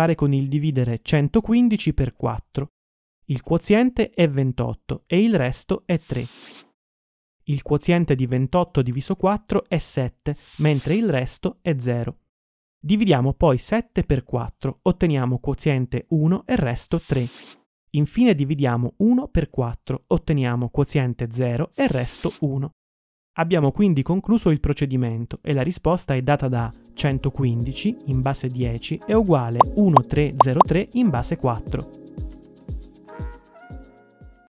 fare con il dividere 115 per 4. Il quoziente è 28 e il resto è 3. Il quoziente di 28 diviso 4 è 7, mentre il resto è 0. Dividiamo poi 7 per 4, otteniamo quoziente 1 e resto 3. Infine dividiamo 1 per 4, otteniamo quoziente 0 e resto 1. Abbiamo quindi concluso il procedimento e la risposta è data da 115 in base 10 è uguale 1303 in base 4.